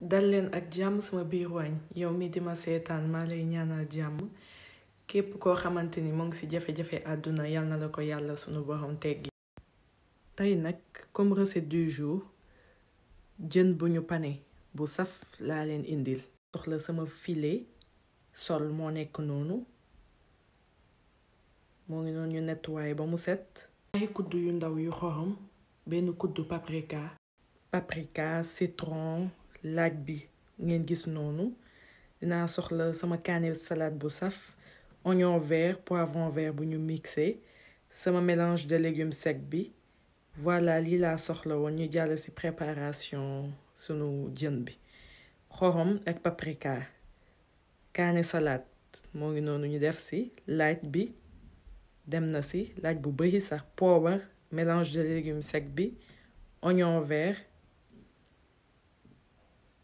dal leen ak jàmm sama biir waañ yow mi di ma seetaan maa lay ñaanal jàmm képp koo xamante ni mu ngi ci jafe-jafe àdduna yal na ko yàlla sunu borom teggi tey nag comme recette du jour jën bu ñu pane bu saf laa leen indil soxla sama file sol moo nekk noonu moo ngi noonu ñu nettuwaay ba mu set ay kudd yu ndaw yu xorom benn kudd paprika paprika citron laaj bi ngeen gis noonu naa soxla sama kaane salaat bu saf oignon vert poivron vert bu ñu mixé sama mélange de légumes secs bi voilà lii laa soxla woon ñu jàll ci préparation suñu jën bi xorom ak paprika kaane salade moo ngi noonu ñu def ci laaj bi dem na ci laaj bu bari sax poobar mélange de légumes secs bi oignon vert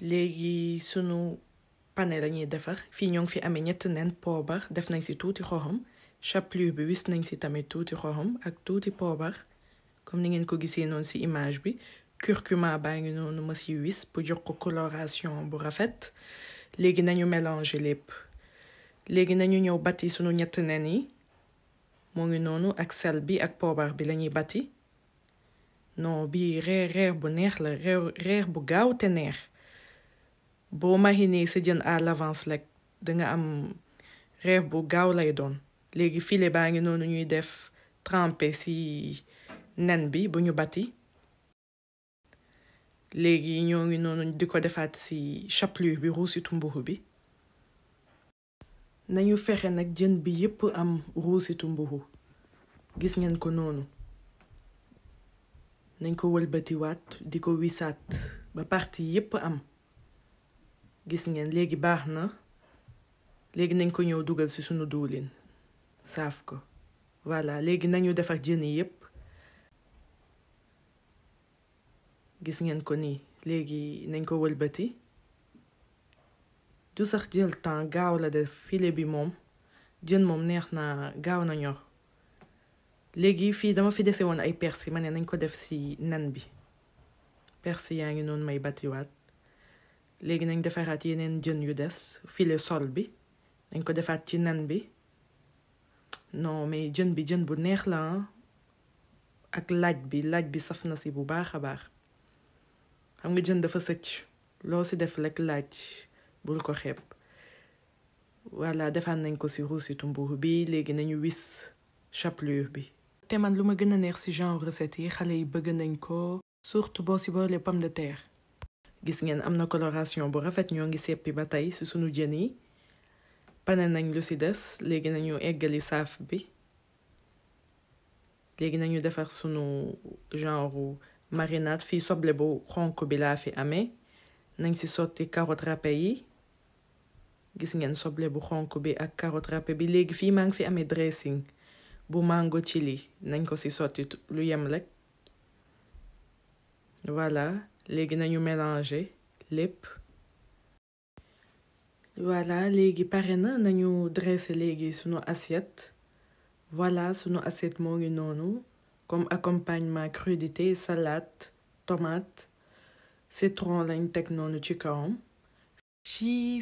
léegi sunu pane la ñuy defar fii ñoo ngi fi amee ñett nen poobar def nañ si tuuti xorom chapelure bi wis nañ si tamit tuuti xorom ak tuuti poobar comme ni ngeen ko gisee noonu si image bi curcuma baa ngi noonu ma si wis pour jox ko coloration bu rafet léegi nañu mélanger lépp léegi nañu ñëw bati sunu ñett nen yi moo ngi noonu ak sel bi ak poobar bi lañuy bati non bii reer reer bu neex la reer reer bu gaaw te boo mariner sa jën à l'avance rek danga am reef bu gaaw lay doon léegi filet baa ngi noonu ñuy def trempé ci nen bi bu ñu bati léegi ñoo ngi noonu di ko defaat ci chapelure bi ruusitu mburu bi nañu fexe nag jën bi yépp am ruusitu mburu gis ngeen ko noonu nañ ko wëlbatiwaat di ko wisaat ba parti yépp am gis ngeen léegi baax na léegi nañ ko ñëw dugal ci suñu duwlin saaf ko voilà léegi nañu defar jën yi yépp gis ngeen ko nii léegi nañ ko wëlbati du sax jël temps gaaw la def filet bi moom jën moom neex na gaaw na ñor léegi fii dama fi dese woon ay persil ma ne nañ ko def ci nan bi persil yaa ngi noonu may batiwaat léegi nañ defaraat yeneen jën yu des filet sol bi nañ ko defaat ci nan bi no mais jën bi jën bu neex la ah. ak laaj bi laaj bi saf na si bu baax a baax xam nga jën dafa sëcc loo si def rek laaj bul ko xeeb voilà defaat nañ ko si ruusitu mbuur bi léegi nañu wis chapelure bi te man lu ma gën a neex si genre recette yi xale yi bëgg nañ ko surtout boo si boole pomme de terre gis ngeen am na coloration bu rafet ñoo ngi seppi ba tey si sunu jën yi pane nañ lu si des nañu eggali bi léegi nañu defar sunu genre marinade fii soble bu xonk bi laa fi amee nañ si sotti carotte râpée yi gis ngeen soble bu ak carotte râpée bi léegi fii maa ngi fi amee dressing bu mango chili nañ ko si sotti lu yem rek voilà léegi nañu mélanger lip. voilà léegi pare na nañu dressé léegi nos assiette voilà sunu assiette assiettes ngi nonou, comme accompagnement crudité salade tomate citron lañ teg noonu hein. ci kawam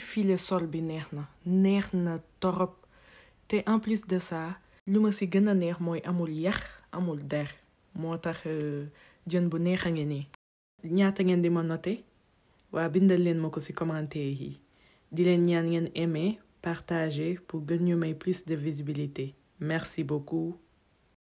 filet sol binerna, nerna, na neex torop te en plus de ça lu si ci ner a neex mooy amul yax amul der moo tax jën bu neex a ñaata ngeen di ma noté waa bindal leen ma ko si commentaire yi di leen ñaan ngeen aimer partager pour gën ñu may plus de visibilité merci beaucoup